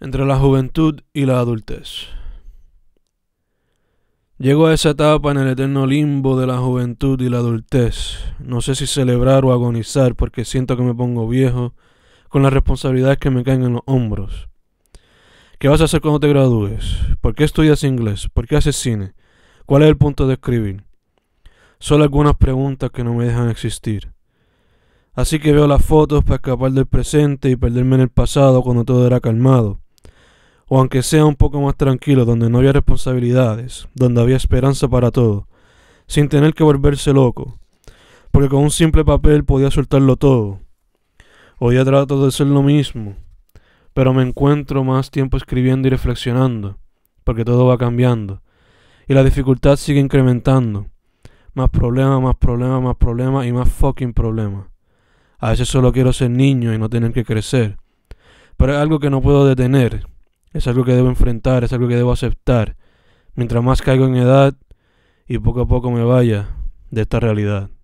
entre la juventud y la adultez. Llego a esa etapa en el eterno limbo de la juventud y la adultez. No sé si celebrar o agonizar porque siento que me pongo viejo con las responsabilidades que me caen en los hombros. ¿Qué vas a hacer cuando te gradúes? ¿Por qué estudias inglés? ¿Por qué haces cine? ¿Cuál es el punto de escribir? Solo algunas preguntas que no me dejan existir. Así que veo las fotos para escapar del presente y perderme en el pasado cuando todo era calmado o aunque sea un poco más tranquilo, donde no había responsabilidades, donde había esperanza para todo, sin tener que volverse loco, porque con un simple papel podía soltarlo todo. Hoy ya trato de ser lo mismo, pero me encuentro más tiempo escribiendo y reflexionando, porque todo va cambiando, y la dificultad sigue incrementando. Más problemas, más problemas, más problemas y más fucking problemas. A veces solo quiero ser niño y no tener que crecer, pero es algo que no puedo detener es algo que debo enfrentar, es algo que debo aceptar, mientras más caigo en edad y poco a poco me vaya de esta realidad.